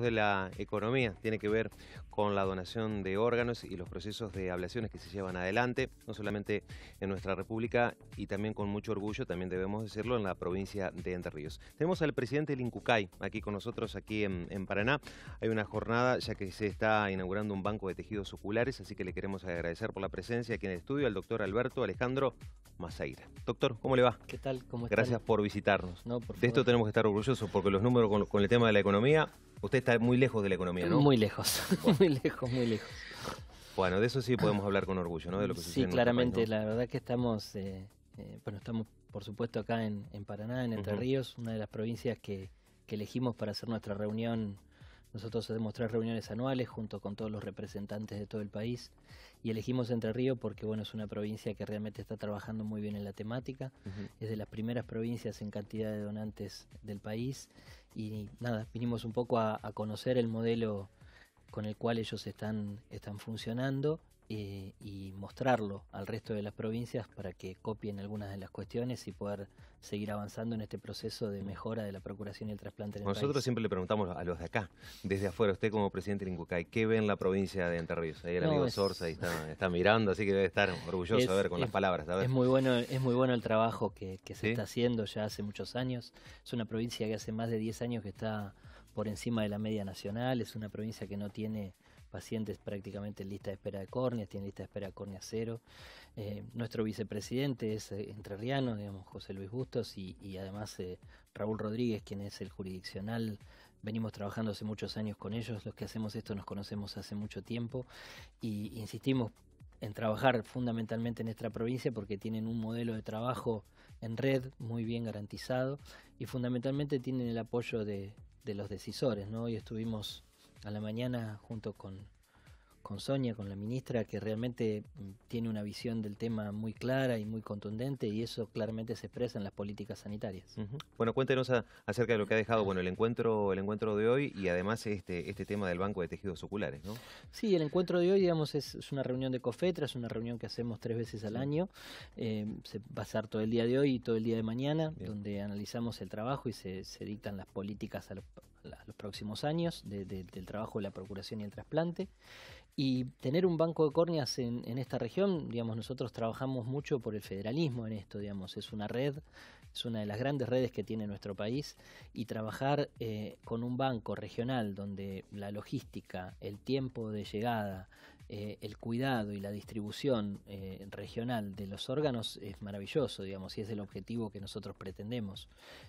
de la economía. Tiene que ver con la donación de órganos y los procesos de ablaciones que se llevan adelante, no solamente en nuestra República y también con mucho orgullo, también debemos decirlo, en la provincia de Entre Ríos. Tenemos al presidente Lincucay aquí con nosotros, aquí en, en Paraná. Hay una jornada ya que se está inaugurando un banco de tejidos oculares, así que le queremos agradecer por la presencia aquí en el estudio al doctor Alberto Alejandro aire Doctor, ¿cómo le va? ¿Qué tal? ¿Cómo Gracias por visitarnos. de esto tenemos que estar orgullosos porque los números con, el tema de la economía, usted está muy lejos de la economía, ¿no? Muy lejos, muy lejos, muy lejos. Bueno, de eso sí podemos hablar con orgullo, ¿no? De lo que sí, claramente, la verdad que estamos, eh, eh, bueno, estamos por supuesto acá en, Paraná, en Entre Ríos, una de las provincias que, que elegimos para hacer nuestra reunión nosotros hacemos tres reuniones anuales junto con todos los representantes de todo el país y elegimos Entre Ríos porque bueno, es una provincia que realmente está trabajando muy bien en la temática, es de las primeras provincias en cantidad de donantes del país y nada, vinimos un poco a, conocer el modelo con el cual ellos están, están funcionando eh, y mostrarlo al resto de las provincias para que copien algunas de las cuestiones y poder seguir avanzando en este proceso de mm. mejora de la procuración y el trasplante. Nosotros siempre le preguntamos a los de acá, desde afuera, usted como presidente del Incucay, ¿qué ve en la provincia de Entre Ríos? Ahí el amigo Sorza está, mirando, así que debe estar orgulloso de ver con las palabras. Es muy bueno, es muy bueno el trabajo que, se está haciendo ya hace muchos años. Es una provincia que hace más de 10 años que está por encima de la media nacional, es una provincia que no tiene pacientes prácticamente en lista de espera de córneas, tienen lista de espera de córnea cero. Eh, nuestro vicepresidente es eh, entrerriano, digamos, José Luis Bustos, y, además eh, Raúl Rodríguez, quien es el jurisdiccional. Venimos trabajando hace muchos años con ellos, los que hacemos esto nos conocemos hace mucho tiempo y insistimos en trabajar fundamentalmente en nuestra provincia porque tienen un modelo de trabajo en red muy bien garantizado y fundamentalmente tienen el apoyo de, los decisores. ¿no? Hoy estuvimos a la mañana junto con, con Sonia, con la ministra, que realmente tiene una visión del tema muy clara y muy contundente y eso claramente se expresa en las políticas sanitarias. Bueno, cuéntenos acerca de lo que ha dejado bueno, el, encuentro, el encuentro de hoy y además este, este tema del Banco de Tejidos Oculares, ¿no? Sí, el encuentro de hoy, digamos, es, una reunión de COFETRA, es una reunión que hacemos tres veces al año. Eh, se va a pasar todo el día de hoy y todo el día de mañana, donde analizamos el trabajo y se, se dictan las políticas a los próximos años del trabajo de la procuración y el trasplante. Y tener un banco de córneas en, esta región, digamos, nosotros trabajamos mucho por el federalismo en esto, digamos, es una red, es una de las grandes redes que tiene nuestro país y trabajar eh, con un banco regional donde la logística, el tiempo de llegada, eh, el cuidado y la distribución eh, regional de los órganos es maravilloso, digamos, y es el objetivo que nosotros pretendemos.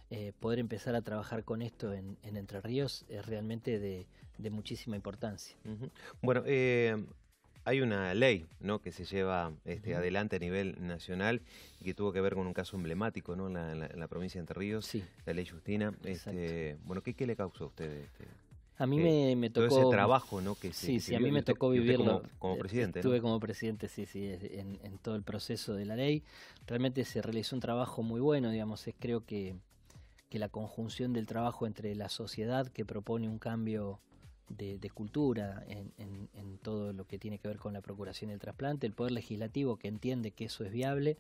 Eh, poder empezar a trabajar con esto en, Entre Ríos es realmente de, muchísima importancia. Bueno, hay una ley ¿no? que se lleva este, adelante a nivel nacional y que tuvo que ver con un caso emblemático ¿no? en, la, provincia de Entre Ríos, la ley Justina. Este, bueno, ¿qué, le causó a usted? Este? A mí eh, me, tocó... ese trabajo, ¿no? Que sí, sí, a mí me tocó vivirlo. Como, como, presidente. Estuve como presidente, sí, sí, en, todo el proceso de la ley. Realmente se realizó un trabajo muy bueno, digamos, es, creo que, que la conjunción del trabajo entre la sociedad que propone un cambio de, cultura en, todo lo que tiene que ver con la procuración del trasplante, el Poder Legislativo que entiende que eso es viable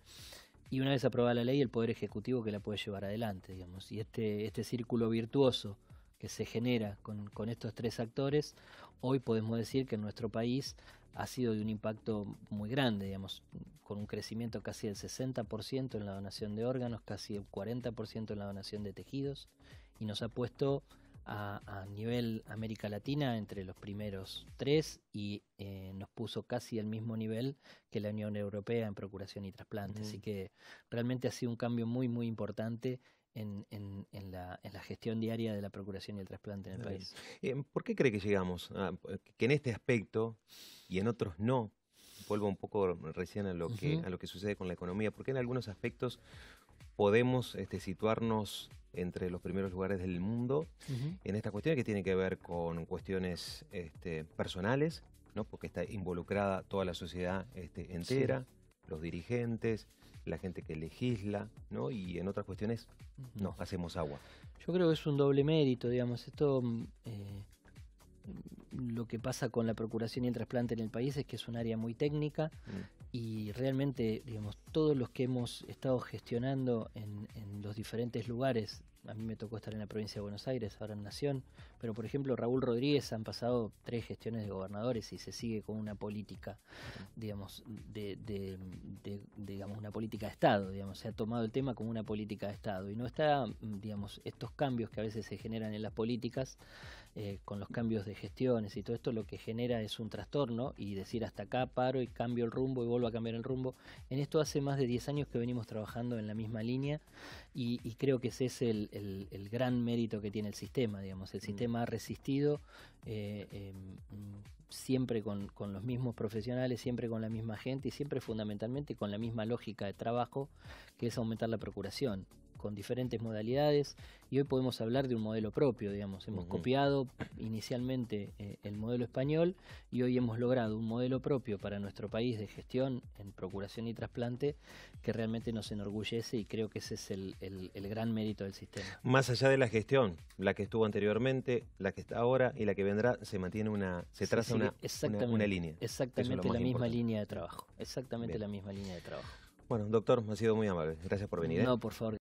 y una vez aprobada la ley el Poder Ejecutivo que la puede llevar adelante, digamos. Y este, este círculo virtuoso que se genera con, estos tres actores, hoy podemos decir que en nuestro país ha sido de un impacto muy grande, digamos, con un crecimiento casi del 60% en la donación de órganos, casi el 40% en la donación de tejidos, y nos ha puesto a, nivel América Latina entre los primeros tres y eh, nos puso casi al mismo nivel que la Unión Europea en procuración y trasplante. Así que realmente ha sido un cambio muy, muy importante en, la, gestión diaria de la procuración y el trasplante en el país. Eh, ¿Por qué cree que llegamos? Ah, que en este aspecto y en otros no, vuelvo un poco recién a lo, que, a lo que sucede con la economía, porque en algunos aspectos podemos este, situarnos entre los primeros lugares del mundo en esta cuestión que tiene que ver con cuestiones este, personales, ¿no? porque está involucrada toda la sociedad este, entera los dirigentes, la gente que legisla, ¿no? Y en otras cuestiones nos hacemos agua. Yo creo que es un doble mérito, digamos, esto... Mm, eh, lo que pasa con la procuración y el trasplante en el país es que es un área muy técnica mm. y realmente, digamos, todos los que hemos estado gestionando en los diferentes lugares a mí me tocó estar en la provincia de Buenos Aires, ahora en Nación, pero por ejemplo Raúl Rodríguez han pasado tres gestiones de gobernadores y se sigue con una política, digamos, de, digamos, una política de Estado, digamos, se ha tomado el tema como una política de Estado y no está, digamos, estos cambios que a veces se generan en las políticas, eh, con los cambios de gestiones y todo esto lo que genera es un trastorno y decir hasta acá paro y cambio el rumbo y vuelvo a cambiar el rumbo. En esto hace más de 10 años que venimos trabajando en la misma línea y creo que ese es el, el, gran mérito que tiene el sistema, digamos. El mm. sistema ha resistido eh, em, siempre con, los mismos profesionales, siempre con la misma gente y siempre fundamentalmente con la misma lógica de trabajo que es aumentar la procuración con diferentes modalidades y hoy podemos hablar de un modelo propio, digamos. Hemos copiado inicialmente eh, el modelo español y hoy hemos logrado un modelo propio para nuestro país de gestión en procuración y trasplante que realmente nos enorgullece y creo que ese es el, gran mérito del sistema. Más allá de la gestión, la que estuvo anteriormente, la que está ahora y la que vendrá, se mantiene una, se traza una, una, línea. Exactamente la misma línea de trabajo. Exactamente la misma línea de trabajo. Bueno, doctor, ha sido muy amable. Gracias por venir. ¿eh? No, por favor.